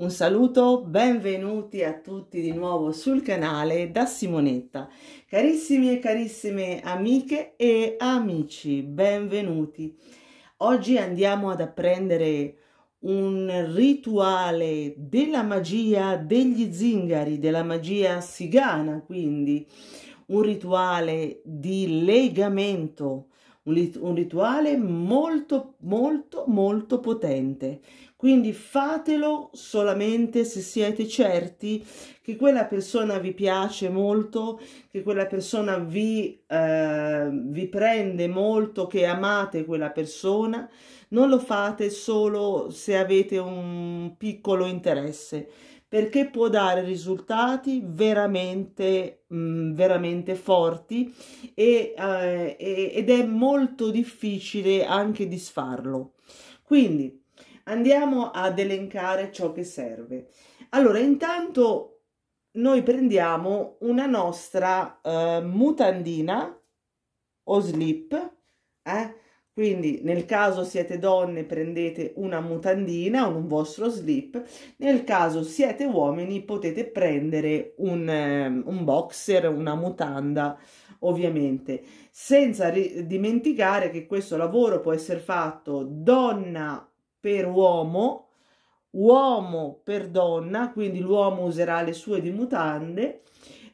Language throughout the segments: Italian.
Un saluto, benvenuti a tutti di nuovo sul canale da Simonetta. Carissimi e carissime amiche e amici, benvenuti. Oggi andiamo ad apprendere un rituale della magia degli zingari, della magia sigana, quindi un rituale di legamento, un, un rituale molto molto molto potente quindi fatelo solamente se siete certi che quella persona vi piace molto, che quella persona vi, eh, vi prende molto, che amate quella persona. Non lo fate solo se avete un piccolo interesse perché può dare risultati veramente, mh, mm, veramente forti e, eh, ed è molto difficile anche disfarlo. Quindi Andiamo ad elencare ciò che serve. Allora, intanto noi prendiamo una nostra eh, mutandina o slip, eh? quindi nel caso siete donne prendete una mutandina, o un vostro slip, nel caso siete uomini potete prendere un, eh, un boxer, una mutanda, ovviamente, senza dimenticare che questo lavoro può essere fatto donna per uomo, uomo per donna, quindi l'uomo userà le sue di mutande,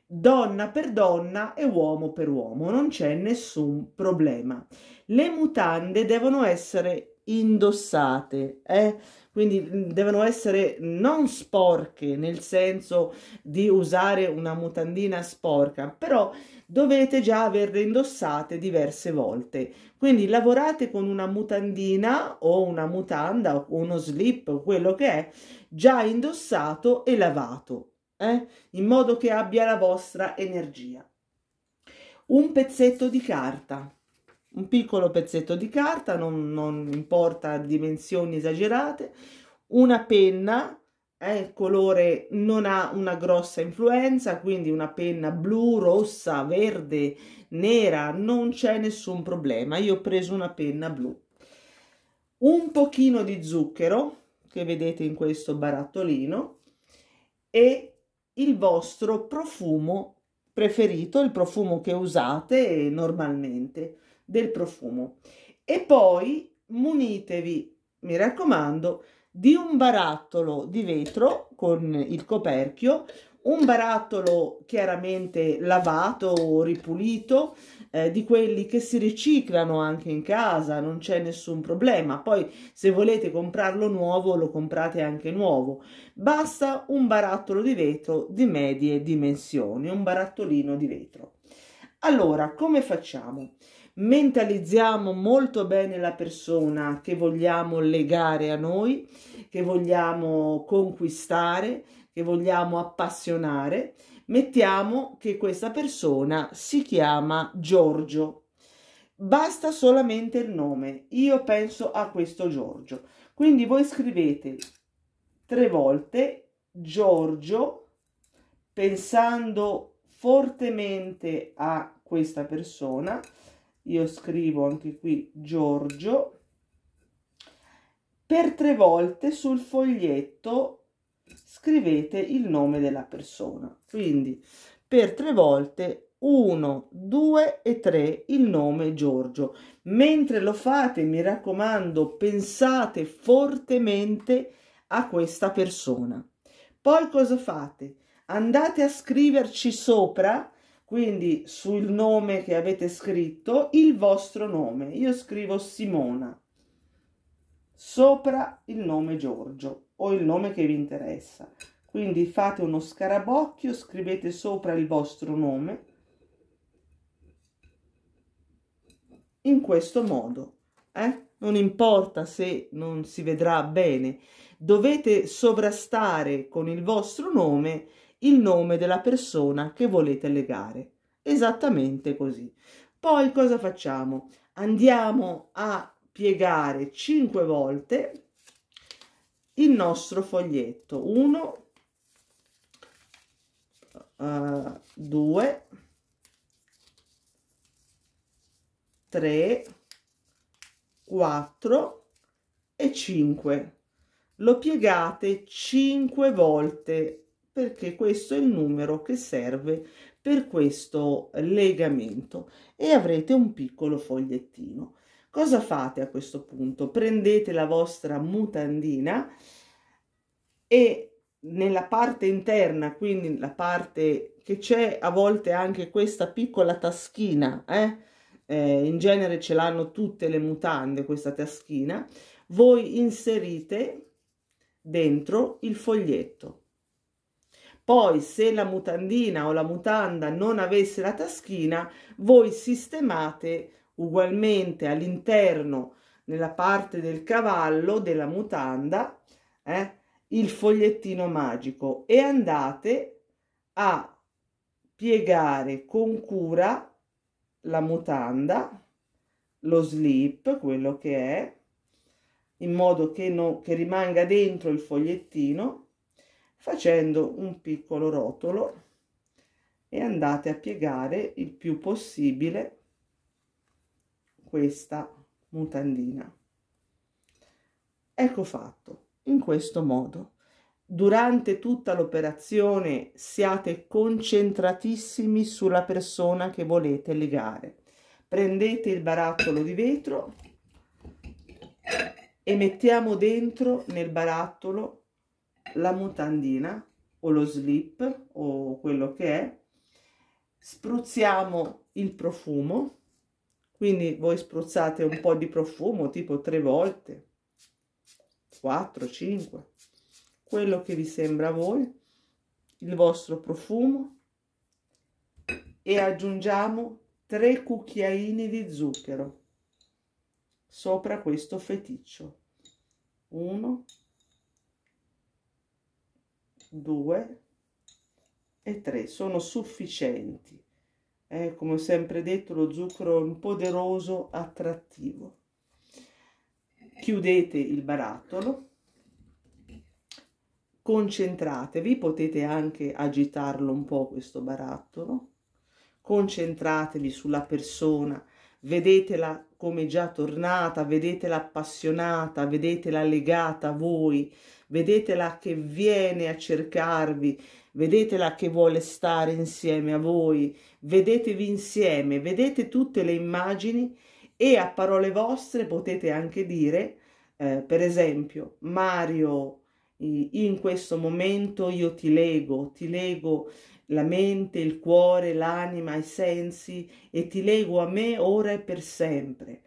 donna per donna e uomo per uomo, non c'è nessun problema. Le mutande devono essere indossate, eh? quindi mm, devono essere non sporche nel senso di usare una mutandina sporca, però dovete già averle indossate diverse volte. Quindi lavorate con una mutandina o una mutanda o uno slip o quello che è già indossato e lavato, eh? in modo che abbia la vostra energia. Un pezzetto di carta un piccolo pezzetto di carta, non, non importa dimensioni esagerate, una penna, eh, il colore non ha una grossa influenza, quindi una penna blu, rossa, verde, nera, non c'è nessun problema. Io ho preso una penna blu. Un pochino di zucchero, che vedete in questo barattolino, e il vostro profumo preferito, il profumo che usate normalmente del profumo. E poi munitevi, mi raccomando, di un barattolo di vetro con il coperchio, un barattolo chiaramente lavato o ripulito, eh, di quelli che si riciclano anche in casa, non c'è nessun problema. Poi se volete comprarlo nuovo lo comprate anche nuovo. Basta un barattolo di vetro di medie dimensioni, un barattolino di vetro. Allora, come facciamo? mentalizziamo molto bene la persona che vogliamo legare a noi, che vogliamo conquistare, che vogliamo appassionare, mettiamo che questa persona si chiama Giorgio. Basta solamente il nome, io penso a questo Giorgio. Quindi voi scrivete tre volte Giorgio pensando fortemente a questa persona io scrivo anche qui Giorgio, per tre volte sul foglietto scrivete il nome della persona. Quindi per tre volte uno, due e tre, il nome Giorgio. Mentre lo fate, mi raccomando, pensate fortemente a questa persona. Poi cosa fate? Andate a scriverci sopra quindi sul nome che avete scritto, il vostro nome. Io scrivo Simona sopra il nome Giorgio o il nome che vi interessa. Quindi fate uno scarabocchio, scrivete sopra il vostro nome in questo modo. Eh? Non importa se non si vedrà bene, dovete sovrastare con il vostro nome il nome della persona che volete legare. Esattamente così. Poi cosa facciamo? Andiamo a piegare 5 volte il nostro foglietto. 1, 2, 3, 4 e 5. Lo piegate 5 volte perché questo è il numero che serve per questo legamento e avrete un piccolo fogliettino. Cosa fate a questo punto? Prendete la vostra mutandina e nella parte interna, quindi la parte che c'è a volte anche questa piccola taschina, eh? Eh, in genere ce l'hanno tutte le mutande questa taschina, voi inserite dentro il foglietto poi se la mutandina o la mutanda non avesse la taschina, voi sistemate ugualmente all'interno, nella parte del cavallo della mutanda, eh, il fogliettino magico e andate a piegare con cura la mutanda, lo slip, quello che è, in modo che, no, che rimanga dentro il fogliettino facendo un piccolo rotolo e andate a piegare il più possibile questa mutandina. Ecco fatto, in questo modo. Durante tutta l'operazione siate concentratissimi sulla persona che volete legare. Prendete il barattolo di vetro e mettiamo dentro nel barattolo la mutandina o lo slip o quello che è, spruzziamo il profumo, quindi voi spruzzate un po' di profumo tipo tre volte, 4, 5, quello che vi sembra a voi, il vostro profumo e aggiungiamo 3 cucchiaini di zucchero sopra questo feticcio. 1, 2 e 3 sono sufficienti. Eh, come ho sempre detto, lo zucchero è un poderoso attrattivo. Chiudete il barattolo, concentratevi, potete anche agitarlo un po' questo barattolo, concentratevi sulla persona vedetela come già tornata, vedetela appassionata, vedetela legata a voi, vedetela che viene a cercarvi, vedetela che vuole stare insieme a voi, vedetevi insieme, vedete tutte le immagini e a parole vostre potete anche dire, eh, per esempio, Mario, in questo momento io ti leggo, ti leggo la mente, il cuore, l'anima, i sensi e ti leggo a me ora e per sempre.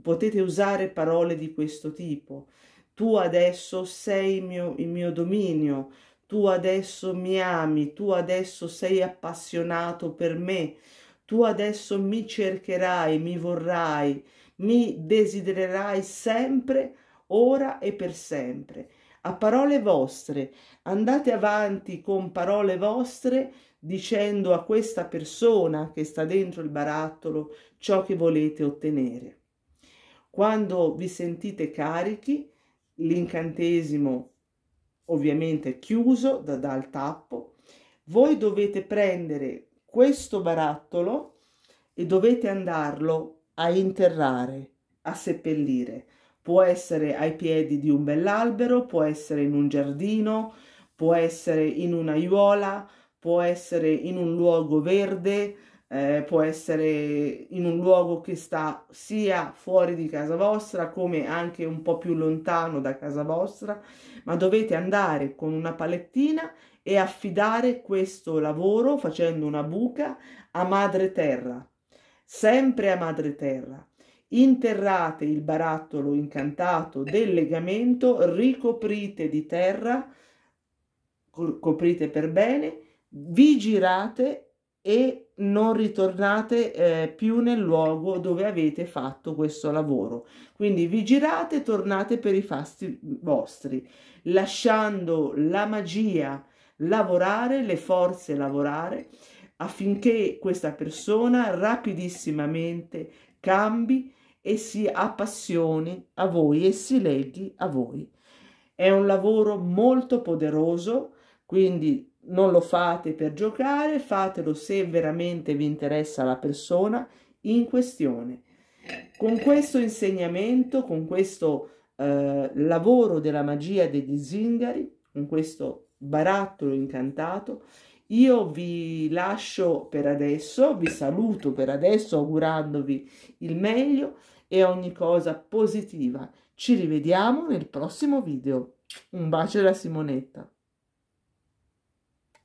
Potete usare parole di questo tipo. Tu adesso sei mio, il mio dominio, tu adesso mi ami, tu adesso sei appassionato per me, tu adesso mi cercherai, mi vorrai, mi desidererai sempre, ora e per sempre a parole vostre, andate avanti con parole vostre dicendo a questa persona che sta dentro il barattolo ciò che volete ottenere. Quando vi sentite carichi, l'incantesimo ovviamente è chiuso da, dal tappo, voi dovete prendere questo barattolo e dovete andarlo a interrare, a seppellire può essere ai piedi di un bell'albero, può essere in un giardino, può essere in un'aiuola, può essere in un luogo verde, eh, può essere in un luogo che sta sia fuori di casa vostra come anche un po' più lontano da casa vostra, ma dovete andare con una palettina e affidare questo lavoro facendo una buca a madre terra, sempre a madre terra interrate il barattolo incantato eh. del legamento, ricoprite di terra, coprite per bene, vi girate e non ritornate eh, più nel luogo dove avete fatto questo lavoro. Quindi vi girate e tornate per i fasti vostri, lasciando la magia lavorare, le forze lavorare, affinché questa persona rapidissimamente cambi e si appassioni a voi e si leghi a voi. È un lavoro molto poderoso, quindi non lo fate per giocare, fatelo se veramente vi interessa la persona in questione. Con questo insegnamento, con questo eh, lavoro della magia degli zingari, con questo barattolo incantato, io vi lascio per adesso, vi saluto per adesso augurandovi il meglio e ogni cosa positiva. Ci rivediamo nel prossimo video. Un bacio da Simonetta.